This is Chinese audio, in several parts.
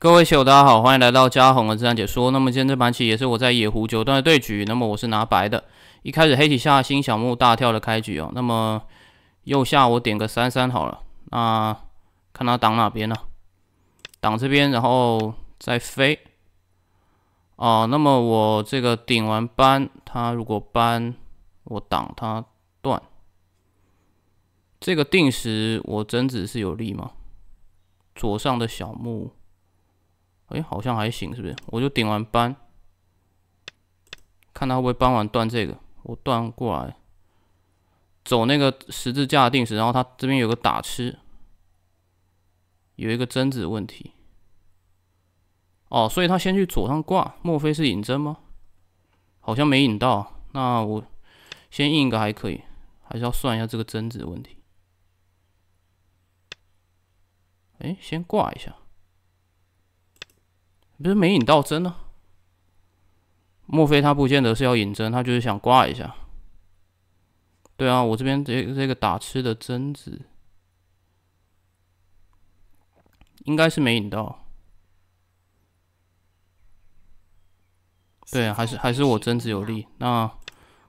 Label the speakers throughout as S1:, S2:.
S1: 各位棋友，大家好，欢迎来到嘉宏的自然解说。那么今天这盘棋也是我在野狐九段的对局。那么我是拿白的，一开始黑棋下新小目大跳的开局哦，那么右下我点个三三好了，那看他挡哪边呢？挡这边，然后再飞。哦，那么我这个顶完搬，他如果搬我挡他断，这个定时我增子是有利吗？左上的小目。哎，好像还行，是不是？我就顶完搬，看他会不会搬完断这个。我断过来，走那个十字架定时，然后他这边有个打吃，有一个贞子问题。哦，所以他先去左上挂，莫非是引针吗？好像没引到，那我先印一个还可以，还是要算一下这个贞子的问题。哎，先挂一下。不是没引到针呢？莫非他不见得是要引针，他就是想挂一下？对啊，我这边这这个打吃的贞子，应该是没引到。对，还是还是我贞子有利，那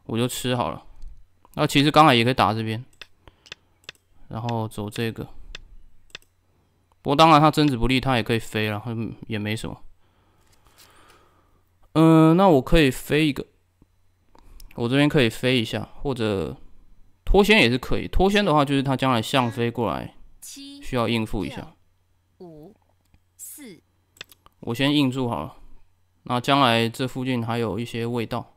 S1: 我就吃好了。那其实刚才也可以打这边，然后走这个。不过当然，他贞子不利，他也可以飞，然后也没什么。嗯，那我可以飞一个，我这边可以飞一下，或者脱先也是可以。脱先的话，就是他将来象飞过来，需要应付一下。
S2: 五、四，
S1: 我先应住好了。那将来这附近还有一些味道。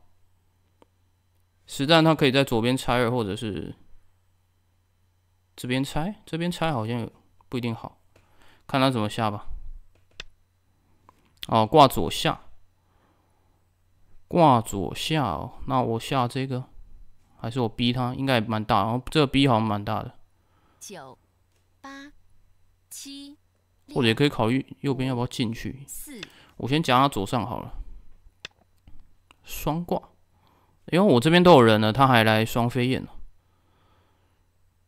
S1: 实战他可以在左边拆或者是这边拆，这边拆好像不一定好，看他怎么下吧。哦，挂左下。挂左下哦，那我下这个，还是我逼他？应该也蛮大，然后这个逼好像蛮大的。
S3: 九八
S1: 七，或者也可以考虑右边要不要进去？四，我先夹他左上好了，双挂，因为我这边都有人了，他还来双飞燕呢，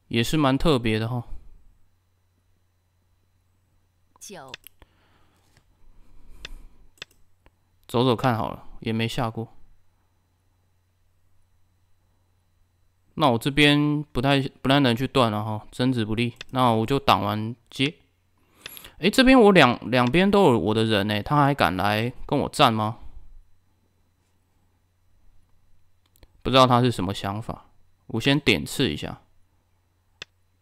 S1: 也是蛮特别的哈。九，走走看好了。也没下过，那我这边不太不太能去断了哈，争执不利，那我就挡完接。哎，这边我两两边都有我的人哎，他还敢来跟我战吗？不知道他是什么想法，我先点刺一下。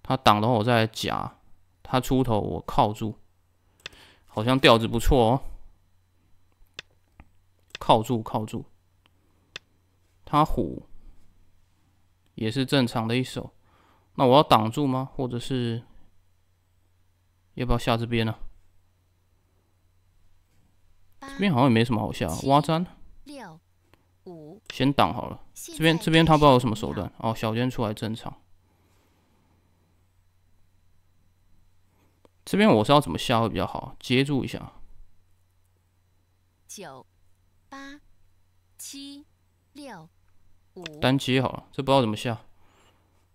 S1: 他挡的话我再夹，他出头我靠住，好像调子不错哦。靠住，靠住。他虎也是正常的一手，那我要挡住吗？或者是要不要下这边呢？这边好像也没什么好下，挖粘。
S2: 六五，
S1: 先挡好了。这边这边他不知道有什么手段哦，小尖出来正常。这边我是要怎么下会比较好？接住一下。
S3: 九。八七
S2: 六五，单
S1: 击好了，这不知道怎么下。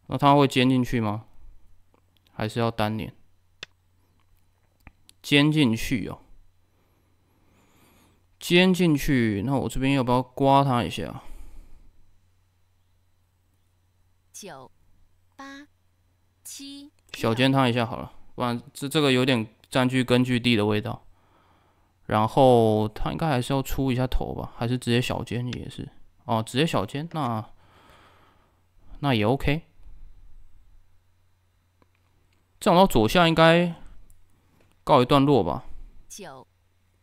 S1: 那它会煎进去吗？还是要单连？煎进去哦，煎进去。那我这边要不要刮它一下？
S3: 九八
S1: 七，小煎它一下好了，不然这这个有点占据根据地的味道。然后他应该还是要出一下头吧？还是直接小尖？也是哦，直接小尖，那那也 OK。这样到左下应该告一段落吧？
S3: 九、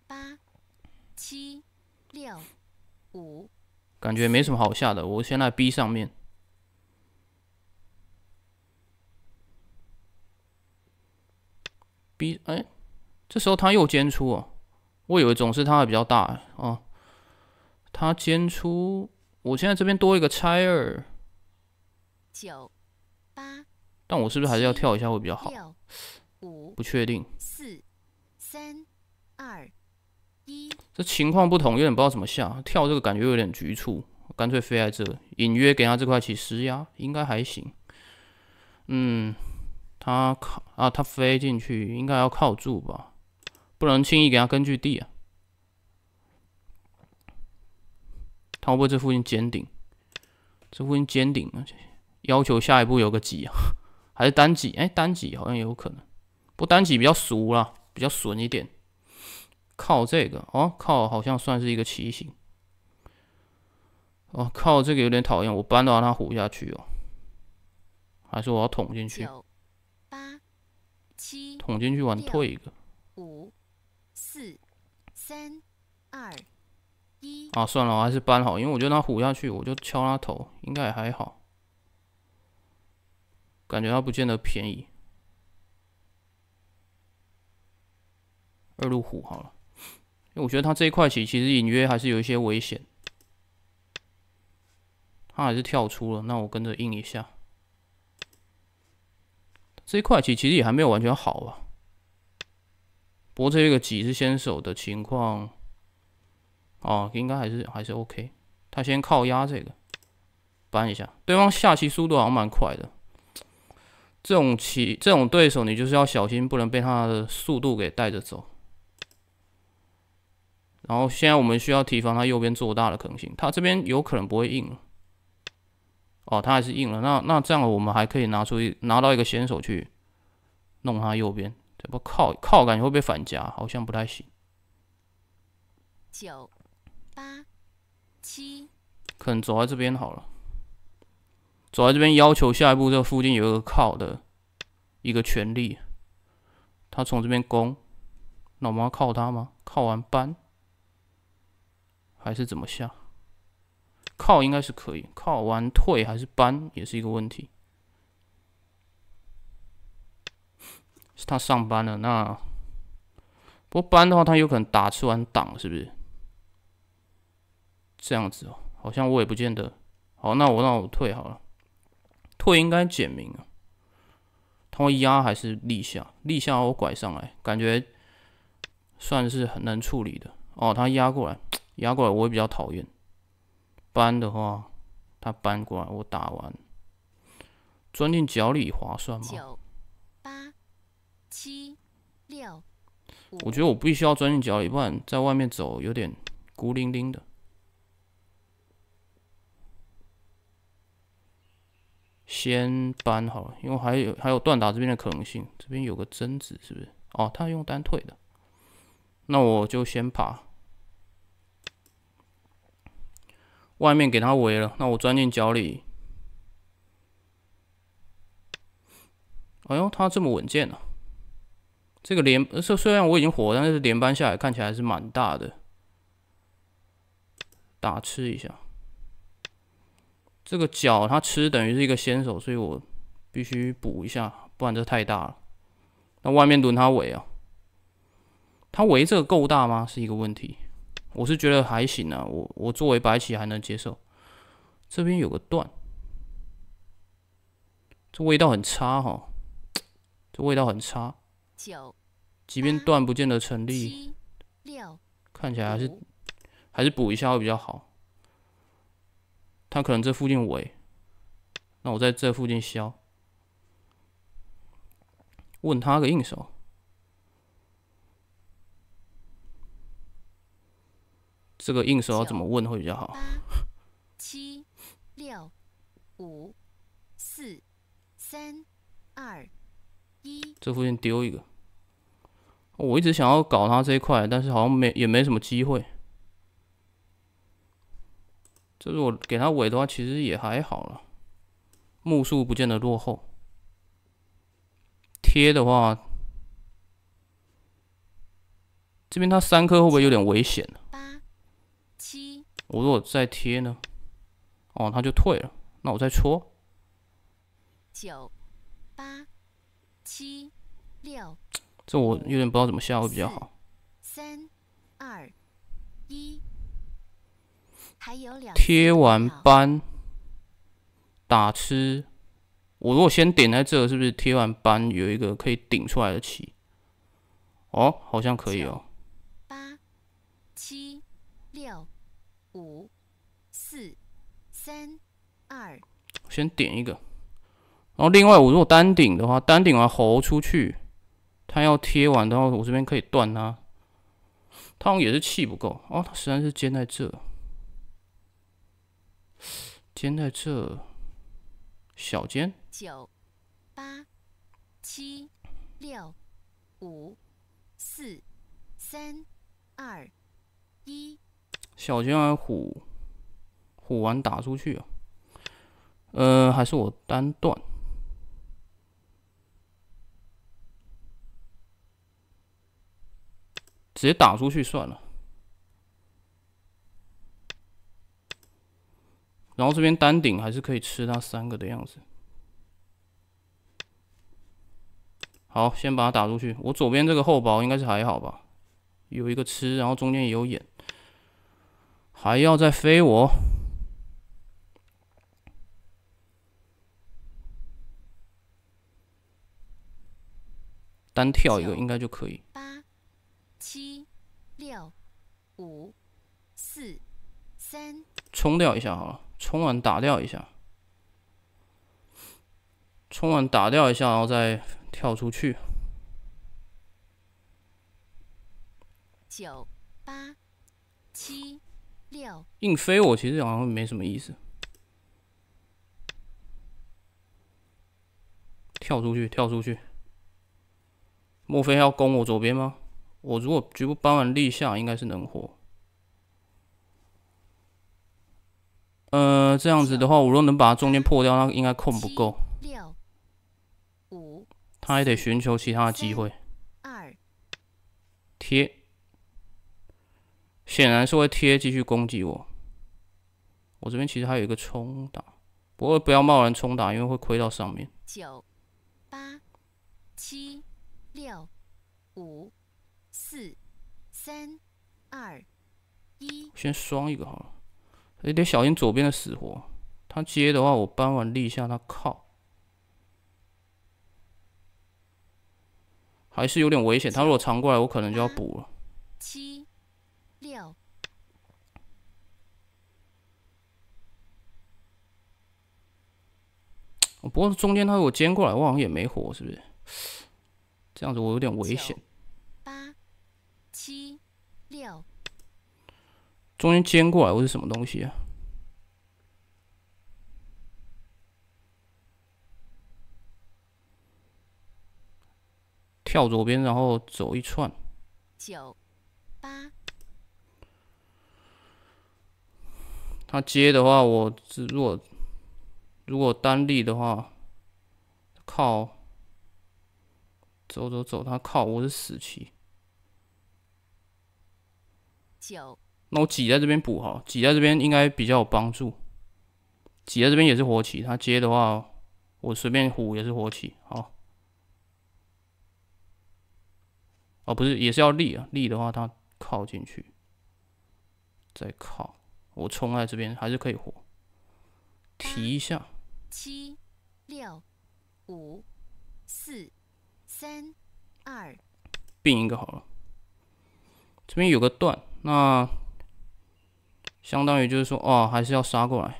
S3: 八、
S2: 七、六、五，
S1: 感觉没什么好下的。我先在 B 上面。B，哎，这时候他又尖出啊！我以为总是它会比较大啊，它尖出。我现在这边多一个拆二九八，但我是不是还是要跳一下会比较好？
S2: 五不确定。四三二
S1: 一，这情况不同，有点不知道怎么下。跳这个感觉有点局促，干脆飞在这，隐约给他这块棋施压，应该还行。嗯，它靠啊，它飞进去应该要靠住吧。不能轻易给他根据地啊！他会不会这附近尖顶？这附近尖顶啊！要求下一步有个几啊，还是单几？哎，单几好像也有可能。不单几比较俗啦，比较损一点。靠这个哦，靠，好像算是一个奇形。哦靠，这个有点讨厌。我搬都让他虎下去哦。还是我要捅进去。八七。捅进去完退一个。
S2: 五。四、三、二、
S1: 一啊，算了，我还是搬好，因为我觉得他虎下去，我就敲他头，应该也还好。感觉他不见得便宜。二路虎好了，因为我觉得他这一块棋其实隐约还是有一些危险。他还是跳出了，那我跟着应一下。这一块棋其实也还没有完全好吧。不过这个几是先手的情况哦，应该还是还是 OK。他先靠压这个，搬一下。对方下棋速度好像蛮快的，这种棋这种对手你就是要小心，不能被他的速度给带着走。然后现在我们需要提防他右边做大的可能性，他这边有可能不会硬。哦，他还是硬了，那那这样我们还可以拿出一拿到一个先手去弄他右边。不靠靠感觉会被反夹，好像不太行。
S3: 九八
S1: 七，可能走在这边好了。走在这边要求下一步这附近有一个靠的一个权利。他从这边攻，那我们要靠他吗？靠完搬，还是怎么下？靠应该是可以，靠完退还是搬也是一个问题。是他上班了，那不过搬的话，他有可能打吃完挡，是不是？这样子哦，好像我也不见得。好，那我让我退好了，退应该简明啊。他会压还是立下？立下我拐上来，感觉算是很难处理的哦。他压过来，压过来，我也比较讨厌。搬的话，他搬过来，我打完钻进脚里划算吗？
S2: 七六，我觉得我必
S1: 须要钻进脚里，不然在外面走有点孤零零的。先搬好了，因为还有还有断打这边的可能性。这边有个贞子，是不是？哦，他用单腿的，那我就先爬。外面给他围了，那我钻进脚里。哎呦，他这么稳健呢！这个连，虽虽然我已经火，但是连扳下来看起来还是蛮大的。打吃一下，这个角他吃等于是一个先手，所以我必须补一下，不然这太大了。那外面轮他围啊，他围这个够大吗？是一个问题。我是觉得还行啊，我我作为白棋还能接受。这边有个断，这味道很差哈，这味道很差。即便断，不见得成立。看起来还是还是补一下会比较好。他可能这附近围，那我在这附近削。问他个硬手，这个硬手要怎么问会比较好？
S2: 七六五四三二
S1: 一。这附近丢一个。我一直想要搞他这一块，但是好像没也没什么机会。就是我给他尾的话，其实也还好了，目数不见得落后。贴的话，这边他三颗会不会有点危险？呢？八七，我如果再贴呢？哦，他就退了。那我再戳。
S2: 九八七六。
S1: 这我有点不知道怎么下会比较好。
S2: 三二一，还有两
S1: 贴完斑，打吃。我如果先点在这，是不是贴完斑有一个可以顶出来的棋？哦，好像可以哦。八
S2: 七六五四三
S1: 二。先点一个，然后另外我如果单顶的话，单顶完猴出去。他要贴完，然后我这边可以断他，他好像也是气不够哦，他实在是尖在这，尖在这，小尖。
S2: 九八七六五四三二
S1: 一。小尖还虎，虎完打出去啊。嗯，还是我单断。直接打出去算了。然后这边单顶还是可以吃它三个的样子。好，先把它打出去。我左边这个厚薄应该是还好吧？有一个吃，然后中间也有眼，还要再飞我单跳一个，应该就可以。
S2: 五四三，
S1: 冲掉一下好了，冲完打掉一下，冲完打掉一下，然后再跳出去。
S3: 九八七六，
S1: 硬飞我其实好像没什么意思。跳出去，跳出去，莫非要攻我左边吗？我如果局部帮完立下，应该是能活。呃，这样子的话，我若能把它中间破掉，那应该控不够。六，五，他还得寻求其他的机会。二，贴，显然是会贴继续攻击我。我这边其实还有一个冲打，不过不要贸然冲打，因为会亏到上面。
S2: 九，八，七，六，五。四、三、二、
S1: 一，先双一个好了，得小心左边的死活。他接的话，我扳完立下他靠，还是有点危险。他如果藏过来，我可能就要补了。
S2: 七、六，
S1: 不过中间他如果尖过来我好像也没活，是不是？这样子我有点危险。中间尖过来我是什么东西啊？跳左边，然后走一串。
S3: 九八。
S1: 他接的话，我是如果如果单立的话，靠，走走走，他靠，我是死棋。那我挤在这边补哈，挤在这边应该比较有帮助。挤在这边也是活棋，他接的话，我随便虎也是活棋。好，哦，不是，也是要立啊，立的话他靠进去，再靠，我冲在这边还是可以活。提一下，
S2: 七、六、五、四、三、二，
S1: 变一个好了。这边有个断。那相当于就是说，哦，还是要杀过来，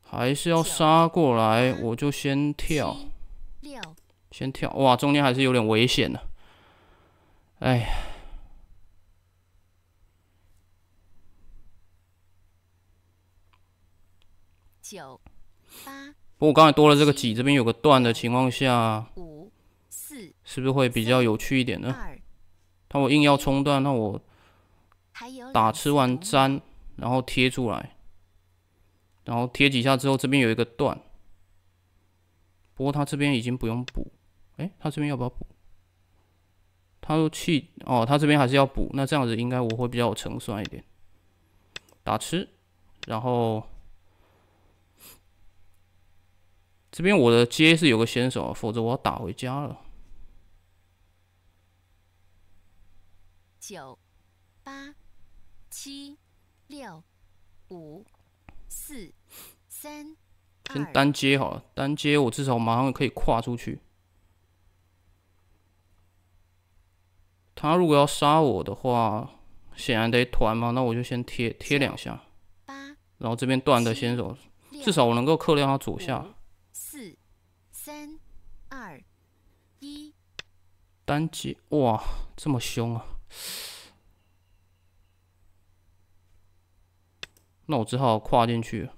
S1: 还是要杀过来，我就先跳，先跳，哇，中间还是有点危险的，哎，九八。不过我刚才多了这个几，这边有个断的情况下，五四是不是会比较有趣一点呢？他我硬要冲断，那我打吃完粘，然后贴出来，然后贴几下之后，这边有一个断。不过他这边已经不用补，哎，他这边要不要补？他说气哦，他这边还是要补，那这样子应该我会比较有成算一点。打吃，然后。这边我的接是有个先手啊，否则我要打回家了。
S2: 九八七六五四三，
S1: 先单接了，单接我至少马上可以跨出去。他如果要杀我的话，显然得团嘛，那我就先贴贴两下，然后这边断的先手，至少我能够克掉他左下。
S2: 三、二、一，
S1: 单击！哇，这么凶啊！那我只好跨进去。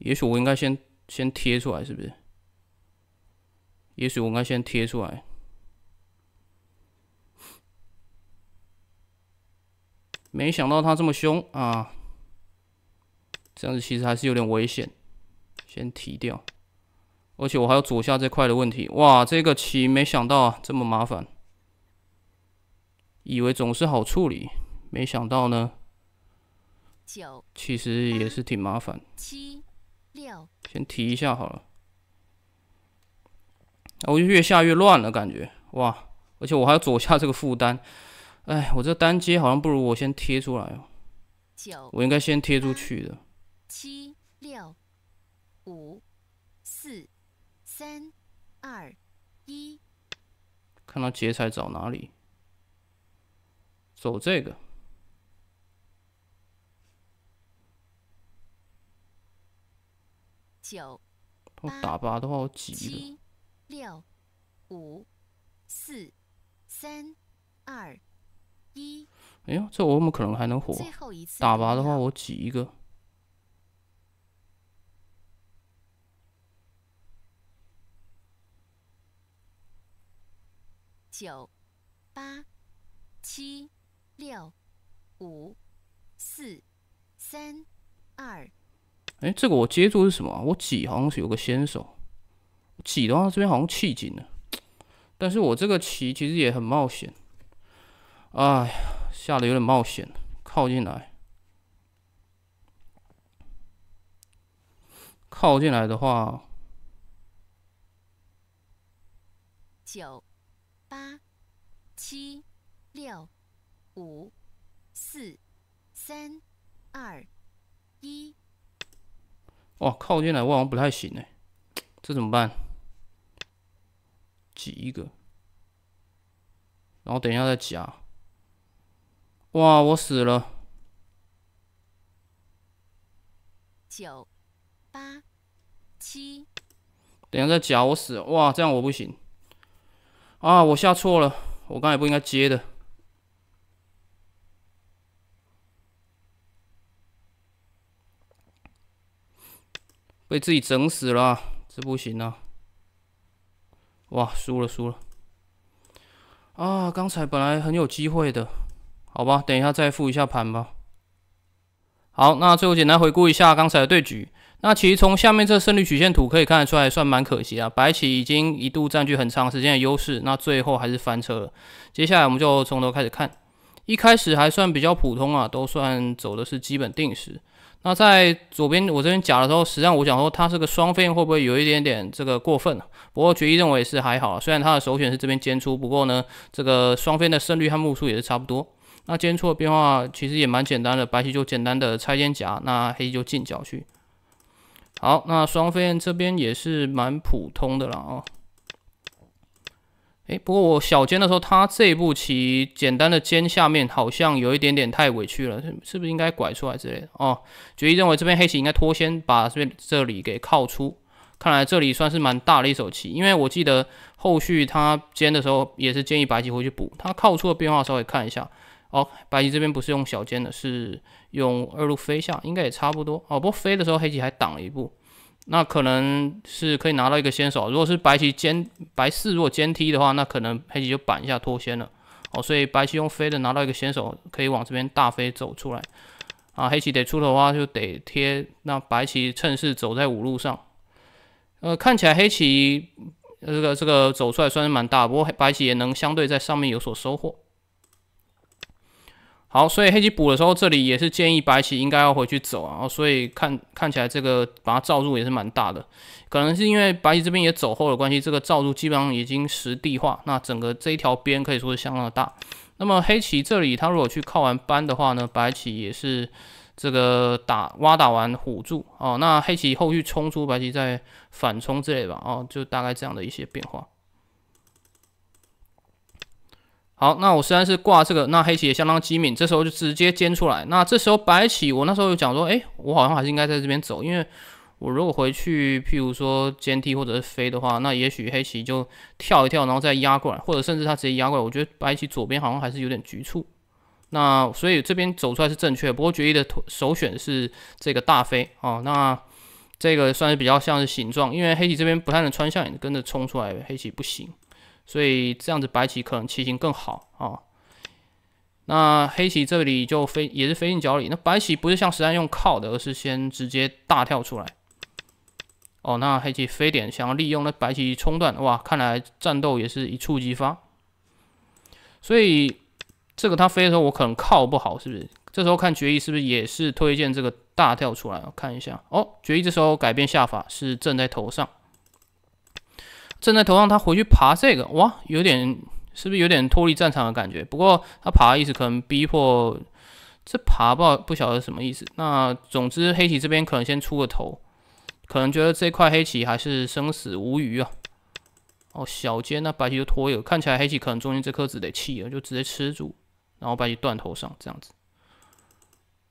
S1: 也许我应该先先贴出来，是不是？也许我应该先贴出来。没想到他这么凶啊！这样子其实还是有点危险。先提掉，而且我还有左下这块的问题。哇，这个棋没想到啊，这么麻烦，以为总是好处理，没想到呢。九，其实也是挺麻烦。七、六，先提一下好了。我就越下越乱了，感觉哇，而且我还要左下这个负担。哎，我这单接好像不如我先贴出来哦。九，我应该先贴出去的。
S2: 七、六。五四三二一，
S1: 看他劫财找哪里？走这个。
S2: 九，我打八的话，我挤一个。六，五四三二一。
S1: 哎，这我怎么可能还能活。打八的话，我挤一个。
S2: 九，八，七，六，五，四，三，二。
S1: 哎，这个我接住是什么？我挤好像是有个先手，挤的话这边好像气紧了。但是我这个棋其实也很冒险。哎呀，下的有点冒险，靠进来。靠进来的话，
S2: 九。八七六五四三二一。
S1: 哇，靠近来，我好像不太行哎，这怎么办？挤一个，然后等一下再夹。哇，我死了！
S3: 九八七，
S1: 等一下再夹，我死了！哇，这样我不行。啊！我下错了，我刚才不应该接的，被自己整死了，这不行啊！哇，输了输了！啊，刚才本来很有机会的，好吧，等一下再复一下盘吧。好，那最后简单回顾一下刚才的对局。那其实从下面这胜率曲线图可以看得出来，算蛮可惜啊，白棋已经一度占据很长时间的优势，那最后还是翻车了。接下来我们就从头开始看，一开始还算比较普通啊，都算走的是基本定式。那在左边我这边夹的时候，实际上我想说，它是个双飞会不会有一点点这个过分啊？不过决议认为是还好，虽然它的首选是这边尖出，不过呢，这个双飞的胜率和目数也是差不多。那尖出的变化其实也蛮简单的，白棋就简单的拆尖夹，那黑棋就进角去。好，那双飞燕这边也是蛮普通的了哦。哎，不过我小尖的时候，他这步棋简单的尖下面好像有一点点太委屈了，是不是应该拐出来之类的哦？决议认为这边黑棋应该拖先，把这边这里给靠出。看来这里算是蛮大的一手棋，因为我记得后续他尖的时候也是建议白棋回去补。他靠出的变化稍微看一下。哦，白棋这边不是用小尖的，是用二路飞下，应该也差不多。哦，不过飞的时候黑棋还挡了一步，那可能是可以拿到一个先手。如果是白棋尖白四，如果尖踢的话，那可能黑棋就板一下脱先了。哦，所以白棋用飞的拿到一个先手，可以往这边大飞走出来。啊，黑棋得出的话就得贴，那白棋趁势走在五路上。呃，看起来黑棋这个这个走出来虽然蛮大，不过白棋也能相对在上面有所收获。好，所以黑棋补的时候，这里也是建议白棋应该要回去走啊。所以看看起来这个把它罩入也是蛮大的，可能是因为白棋这边也走后的关系，这个罩住基本上已经实地化，那整个这一条边可以说是相当的大。那么黑棋这里它如果去靠完扳的话呢，白棋也是这个打挖打完虎住哦，那黑棋后续冲出，白棋再反冲之类吧，哦，就大概这样的一些变化。好，那我虽然是挂这个，那黑棋也相当机敏，这时候就直接尖出来。那这时候白棋，我那时候有讲说，哎，我好像还是应该在这边走，因为我如果回去，譬如说尖踢或者是飞的话，那也许黑棋就跳一跳，然后再压过来，或者甚至他直接压过来。我觉得白棋左边好像还是有点局促，那所以这边走出来是正确。不过决议的头首选是这个大飞啊，那这个算是比较像是形状，因为黑棋这边不太能穿象眼，跟着冲出来，黑棋不行。所以这样子白棋可能棋形更好啊。那黑棋这里就飞也是飞进角里，那白棋不是像实战用靠的，而是先直接大跳出来。哦，那黑棋飞点想要利用那白棋冲断，哇，看来战斗也是一触即发。所以这个他飞的时候我可能靠不好，是不是？这时候看决议是不是也是推荐这个大跳出来？我看一下，哦，决议这时候改变下法是正在头上。正在头上，他回去爬这个，哇，有点是不是有点脱离战场的感觉？不过他爬的意思可能逼迫，这爬不不晓得什么意思。那总之黑棋这边可能先出个头，可能觉得这块黑棋还是生死无虞啊。哦，小尖那白棋就拖一个，看起来黑棋可能中间这颗子得气了，就直接吃住，然后白棋断头上这样子。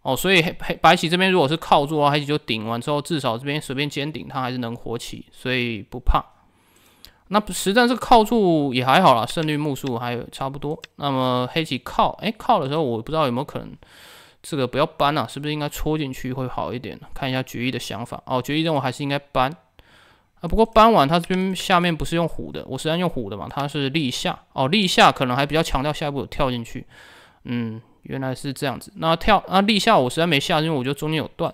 S1: 哦，所以黑黑白棋这边如果是靠住啊，黑棋就顶完之后，至少这边随便尖顶，它还是能活起，所以不怕。那实战这是靠住也还好啦，胜率目数还差不多。那么黑棋靠，哎，靠的时候我不知道有没有可能，这个不要搬啊，是不是应该戳进去会好一点看一下决议的想法哦，决议认为还是应该搬啊。不过搬完他这边下面不是用虎的，我实际上用虎的嘛，他是立下哦，立下可能还比较强调下一步有跳进去。嗯，原来是这样子，那跳啊立下我实在没下，因为我觉得中间有断。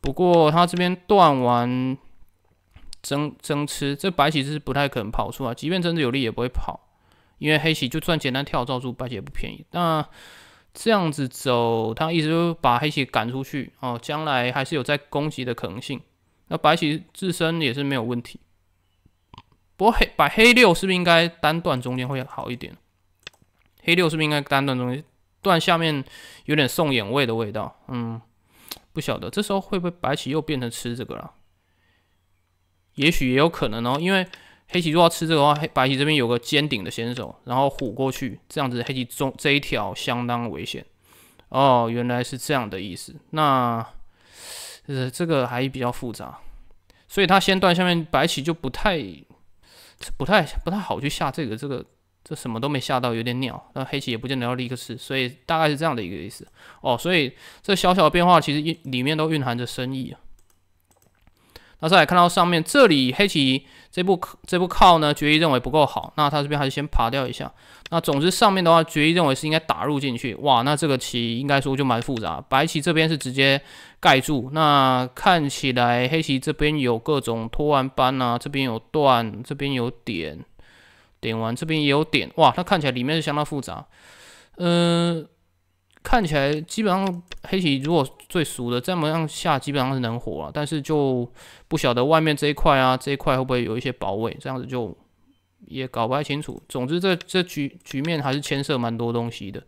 S1: 不过他这边断完。争争吃这白棋是不太可能跑出来，即便争的有利也不会跑，因为黑棋就算简单跳招住，白棋也不便宜。那这样子走，他一直就把黑棋赶出去哦，将来还是有再攻击的可能性。那白棋自身也是没有问题。不过黑把黑六是不是应该单断中间会好一点？黑六是不是应该单断中间？断下面有点送眼位的味道，嗯，不晓得这时候会不会白棋又变成吃这个了。也许也有可能哦，因为黑棋如果要吃这个话，黑白棋这边有个尖顶的先手，然后虎过去，这样子黑棋中这一条相当危险。哦，原来是这样的意思。那呃，这个还比较复杂，所以他先断下面，白棋就不太不太不太好去下这个，这个这什么都没下到，有点鸟。那黑棋也不见得要立刻吃，所以大概是这样的一个意思。哦，所以这小小的变化其实里面都蕴含着深意啊。那再来看到上面这里黑棋这部这部靠呢，决议认为不够好，那他这边还是先爬掉一下。那总之上面的话，决议认为是应该打入进去。哇，那这个棋应该说就蛮复杂。白棋这边是直接盖住，那看起来黑棋这边有各种拖完扳啊，这边有断，这边有点点完，这边也有点。哇，它看起来里面是相当复杂。嗯。看起来基本上黑棋如果最熟的这么样下基本上是能活了，但是就不晓得外面这一块啊这一块会不会有一些保卫，这样子就也搞不太清楚。总之这这局局面还是牵涉蛮多东西的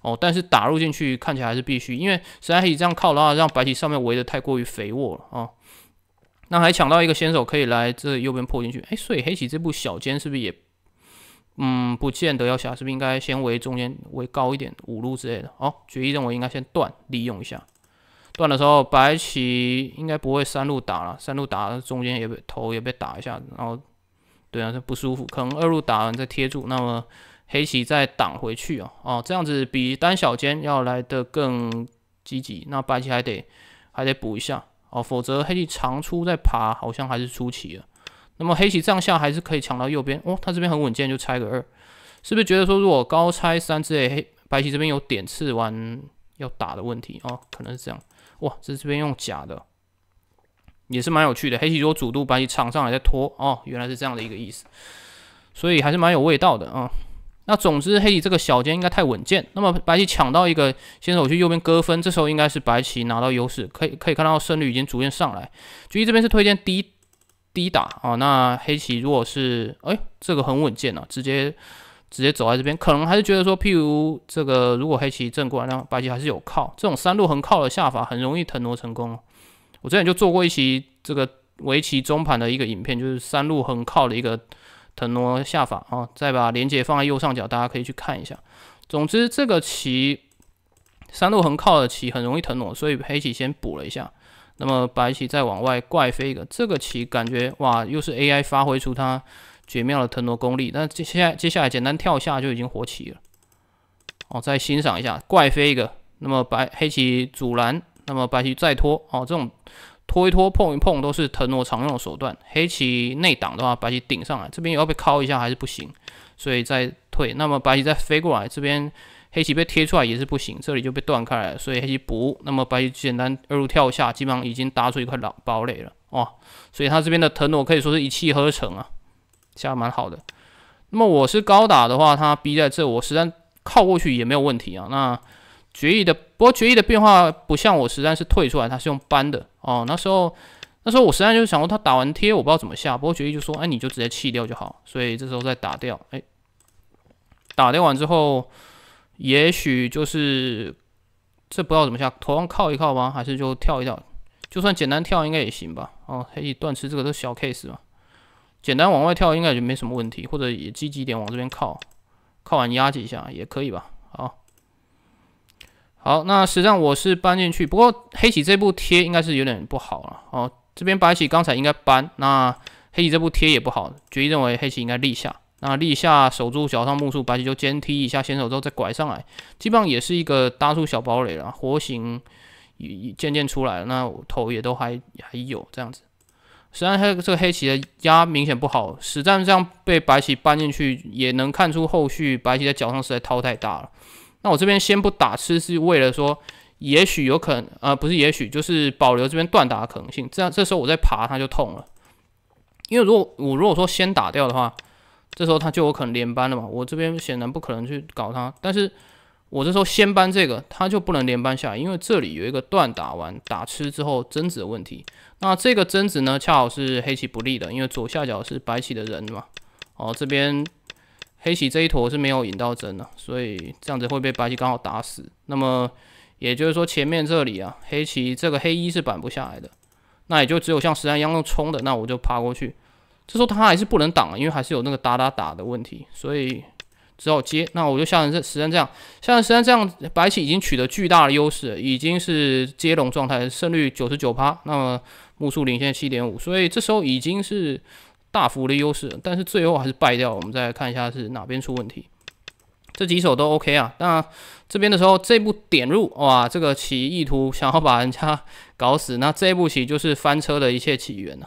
S1: 哦，但是打入进去看起来还是必须，因为实在黑棋这样靠的话，让白棋上面围的太过于肥沃了啊。那还抢到一个先手可以来这右边破进去，哎，所以黑棋这部小尖是不是也？嗯，不见得要下，是不是应该先围中间围高一点五路之类的？哦，决议认为应该先断利用一下，断的时候白棋应该不会三路打了，三路打中间也被头也被打一下，然后对啊，这不舒服，可能二路打完再贴住，那么黑棋再挡回去哦，哦，这样子比单小尖要来的更积极，那白棋还得还得补一下哦，否则黑棋长出再爬，好像还是出棋了。那么黑棋这样下还是可以抢到右边哦，他这边很稳健，就拆个二，是不是觉得说如果高拆三之类，黑白棋这边有点刺完要打的问题哦，可能是这样。哇，这这边用假的，也是蛮有趣的。黑棋如果主动，白棋抢上来再拖哦，原来是这样的一个意思，所以还是蛮有味道的啊。那总之黑棋这个小尖应该太稳健，那么白棋抢到一个先手去右边割分，这时候应该是白棋拿到优势，可以可以看到胜率已经逐渐上来。橘子这边是推荐低。低打啊，那黑棋如果是哎，这个很稳健啊，直接直接走在这边，可能还是觉得说，譬如这个如果黑棋正过来，那白棋还是有靠。这种三路横靠的下法很容易腾挪成功。我之前就做过一期这个围棋中盘的一个影片，就是三路横靠的一个腾挪下法啊，再把连接放在右上角，大家可以去看一下。总之，这个棋三路横靠的棋很容易腾挪，所以黑棋先补了一下。那么白棋再往外怪飞一个，这个棋感觉哇，又是 AI 发挥出它绝妙的腾挪功力。那接下接下来简单跳下就已经活棋了。哦，再欣赏一下，怪飞一个。那么白黑棋阻拦，那么白棋再拖。哦，这种拖一拖碰一碰都是腾挪常用的手段。黑棋内挡的话，白棋顶上来，这边要被敲一下还是不行，所以再退。那么白棋再飞过来，这边。黑棋被贴出来也是不行，这里就被断开了，所以黑棋补，那么白棋简单二路跳下，基本上已经搭出一块老堡垒了哦，所以他这边的腾挪可以说是一气呵成啊，下蛮好的。那么我是高打的话，他逼在这，我实战靠过去也没有问题啊。那决意的，不过决意的变化不像我实战是退出来，他是用搬的哦。那时候那时候我实战就是想过他打完贴，我不知道怎么下，不过决意就说，哎，你就直接弃掉就好。所以这时候再打掉，哎，打掉完之后。也许就是这不知道怎么下，头上靠一靠吗？还是就跳一跳，就算简单跳应该也行吧。哦，黑棋断吃这个是小 case 嘛，简单往外跳应该也就没什么问题，或者也积极点往这边靠，靠完压几下也可以吧。好，好，那实际上我是搬进去，不过黑棋这步贴应该是有点不好了。哦，这边白棋刚才应该搬，那黑棋这步贴也不好，决议认为黑棋应该立下。那立下守住脚上木树，白棋就尖踢一下先手，之后再拐上来，基本上也是一个搭出小堡垒了。活形也渐渐出来了，那头也都还还有这样子。虽然黑这个黑棋的压明显不好，实战这样被白棋搬进去，也能看出后续白棋在脚上实在掏太大了。那我这边先不打吃，是为了说，也许有可能，呃，不是也许，就是保留这边断打的可能性。这样这时候我再爬，它就痛了。因为如果我如果说先打掉的话，这时候他就有可能连扳了嘛，我这边显然不可能去搞他，但是我这时候先扳这个，他就不能连扳下来，因为这里有一个断打完打吃之后争子的问题。那这个争子呢，恰好是黑棋不利的，因为左下角是白棋的人嘛。哦，这边黑棋这一坨是没有引到针的，所以这样子会被白棋刚好打死。那么也就是说前面这里啊，黑棋这个黑一是扳不下来的，那也就只有像十三一样冲的，那我就爬过去。这时候他还是不能挡，因为还是有那个打打打的问题，所以只好接。那我就像这石山这样，像石山这样，白起已经取得巨大的优势，已经是接龙状态，胜率九十九趴。那么目数领先七点五，所以这时候已经是大幅的优势，但是最后还是败掉。我们再看一下是哪边出问题。这几手都 OK 啊。那这边的时候，这步点入，哇，这个棋意图想要把人家搞死，那这步棋就是翻车的一切起源呢。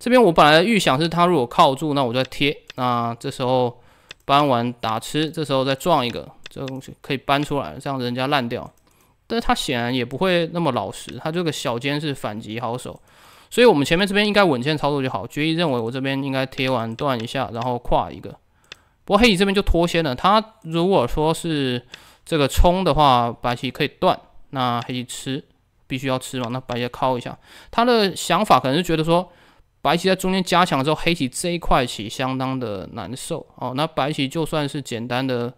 S1: 这边我本来预想是，他如果靠住，那我再贴。那这时候搬完打吃，这时候再撞一个，这个东西可以搬出来，这样人家烂掉。但是他显然也不会那么老实，他这个小尖是反击好手。所以我们前面这边应该稳健操作就好。决议认为我这边应该贴完断一下，然后跨一个。不过黑棋这边就脱先了。他如果说是这个冲的话，白棋可以断。那黑棋吃，必须要吃嘛？那白棋靠一下。他的想法可能是觉得说。白棋在中间加强之后，黑棋这一块棋相当的难受哦。那白棋就算是简单的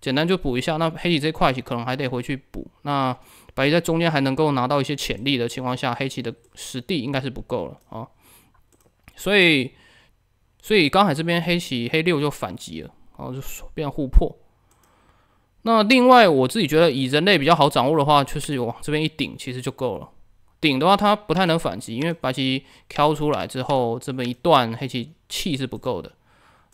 S1: 简单就补一下，那黑棋这一块棋可能还得回去补。那白棋在中间还能够拿到一些潜力的情况下，黑棋的实地应该是不够了啊。所以，所以刚才这边黑棋黑六就反击了，哦，就变互破。那另外我自己觉得，以人类比较好掌握的话，就是往这边一顶，其实就够了。顶的话，它不太能反击，因为白棋挑出来之后，这么一段黑棋气是不够的。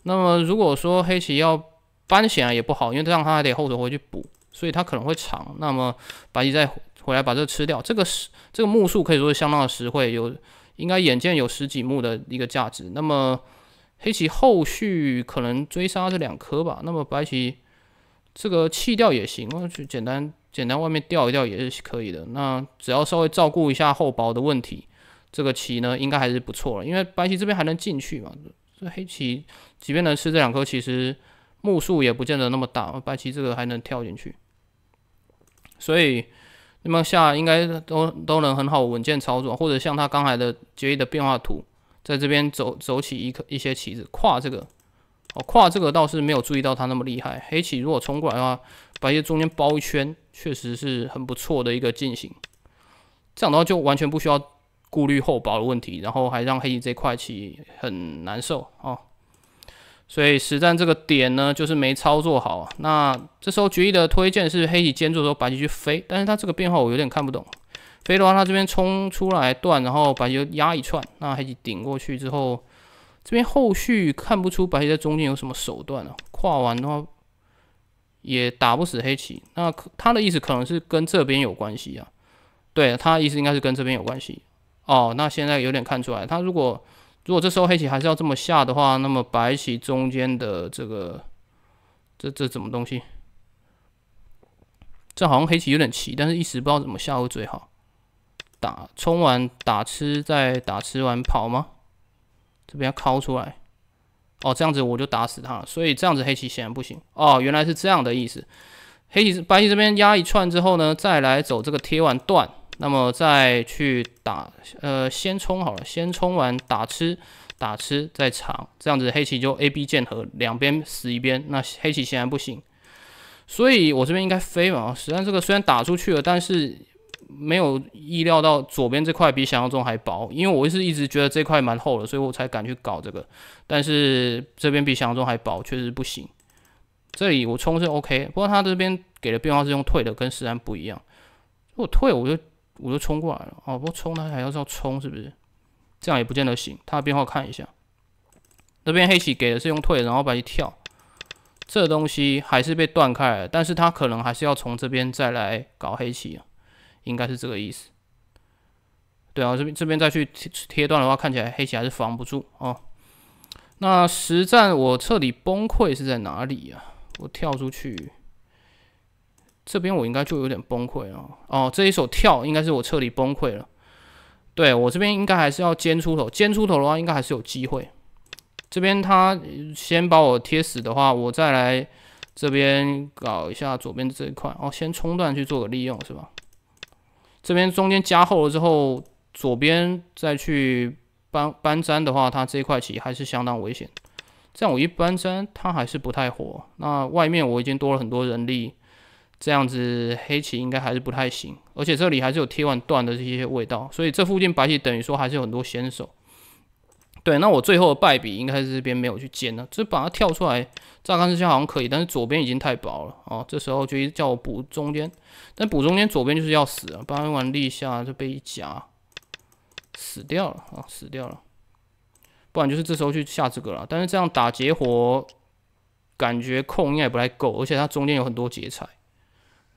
S1: 那么如果说黑棋要搬，显然也不好，因为这样它还得后手回去补，所以它可能会长。那么白棋再回来把这个吃掉，这个是这个目数可以说是相当的实惠，有应该眼见有十几目的一个价值。那么黑棋后续可能追杀这两颗吧。那么白棋这个弃掉也行，就简单。简单，外面吊一吊也是可以的。那只要稍微照顾一下厚薄的问题，这个棋呢应该还是不错了。因为白棋这边还能进去嘛，这黑棋即便能吃这两颗，其实目数也不见得那么大。白棋这个还能跳进去，所以那么下应该都都能很好稳健操作，或者像他刚才的结一的变化图，在这边走走起一颗一些棋子跨这个。哦，跨这个倒是没有注意到它那么厉害。黑棋如果冲过来的话，白棋中间包一圈，确实是很不错的一个进行。这样的话就完全不需要顾虑厚薄的问题，然后还让黑棋这块棋很难受啊。所以实战这个点呢，就是没操作好。那这时候决议的推荐是黑棋尖的时候，白棋去飞，但是它这个变化我有点看不懂。飞的话，它这边冲出来断，然后白棋压一串，那黑棋顶过去之后。这边后续看不出白棋在中间有什么手段啊？跨完的话也打不死黑棋，那他的意思可能是跟这边有关系啊，对他意思应该是跟这边有关系哦。那现在有点看出来，他如果如果这时候黑棋还是要这么下的话，那么白棋中间的这个这这什么东西？这好像黑棋有点奇，但是一时不知道怎么下会最好。打冲完打吃再打吃完跑吗？这边要敲出来，哦，这样子我就打死他，所以这样子黑棋显然不行。哦，原来是这样的意思。黑棋、白棋这边压一串之后呢，再来走这个贴完断，那么再去打，呃，先冲好了，先冲完打吃，打吃再长，这样子黑棋就 A、B 剑和两边死一边，那黑棋显然不行。所以我这边应该飞嘛，实际上这个虽然打出去了，但是。没有意料到左边这块比想象中还薄，因为我是一直觉得这块蛮厚的，所以我才敢去搞这个。但是这边比想象中还薄，确实不行。这里我冲是 OK，不过他这边给的变化是用退的，跟实战不一样。如果退，我就我就冲过来了。哦，不过冲他还要是要冲，是不是？这样也不见得行。他的变化看一下，这边黑棋给的是用退，然后把一跳，这东西还是被断开了。但是他可能还是要从这边再来搞黑棋。应该是这个意思。对啊，这边这边再去贴贴断的话，看起来黑棋还是防不住啊。那实战我彻底崩溃是在哪里呀？我跳出去，这边我应该就有点崩溃了。哦，这一手跳应该是我彻底崩溃了。对我这边应该还是要尖出头，尖出头的话应该还是有机会。这边他先把我贴死的话，我再来这边搞一下左边的这一块。哦，先冲段去做个利用是吧？这边中间加厚了之后，左边再去搬搬粘的话，它这一块棋还是相当危险。这样我一搬粘，它还是不太活。那外面我已经多了很多人力，这样子黑棋应该还是不太行。而且这里还是有贴完断的这些味道，所以这附近白棋等于说还是有很多先手。对，那我最后的败笔应该是这边没有去建呢，就把它跳出来乍看之下好像可以，但是左边已经太薄了啊，这时候就叫我补中间，但补中间左边就是要死啊，八万立下就被夹死掉了啊，死掉了，不然就是这时候去下这个了，但是这样打结活感觉控该也不太够，而且它中间有很多劫彩，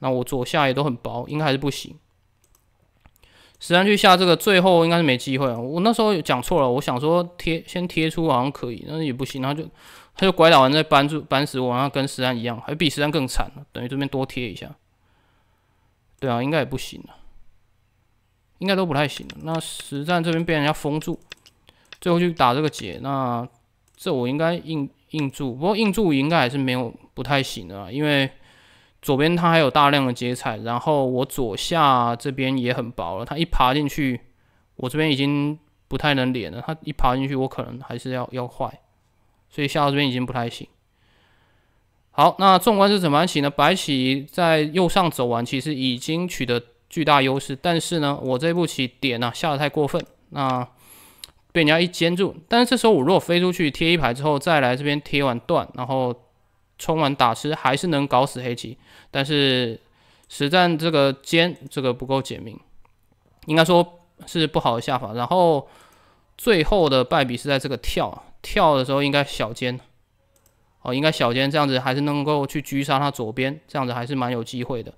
S1: 那我左下也都很薄，应该还是不行。实战去下这个最后应该是没机会了。我那时候有讲错了，我想说贴先贴出好像可以，但是也不行，然后就他就拐打完再扳住扳死我，然后跟实战一样，还比实战更惨，等于这边多贴一下，对啊，应该也不行啊，应该都不太行了。那实战这边被人家封住，最后去打这个结，那这我应该硬硬住，不过硬住应该还是没有不太行的，因为。左边它还有大量的劫彩，然后我左下这边也很薄了。它一爬进去，我这边已经不太能连了。它一爬进去，我可能还是要要坏，所以下到这边已经不太行。好，那纵观是整盘棋呢，白棋在右上走完，其实已经取得巨大优势。但是呢，我这步棋点呢下的太过分，那 被人家一尖住。但是这时候我如果飞出去贴一排之后，再来这边贴完断，然后。冲完打吃还是能搞死黑棋，但是实战这个尖这个不够简明，应该说是不好的下法。然后最后的败笔是在这个跳跳的时候，应该小尖哦，应该小尖这样子还是能够去狙杀他左边，这样子还是蛮有机会的。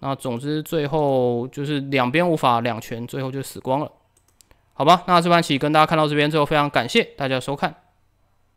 S1: 那总之最后就是两边无法两全，最后就死光了，好吧？那这盘棋跟大家看到这边之后，非常感谢大家收看。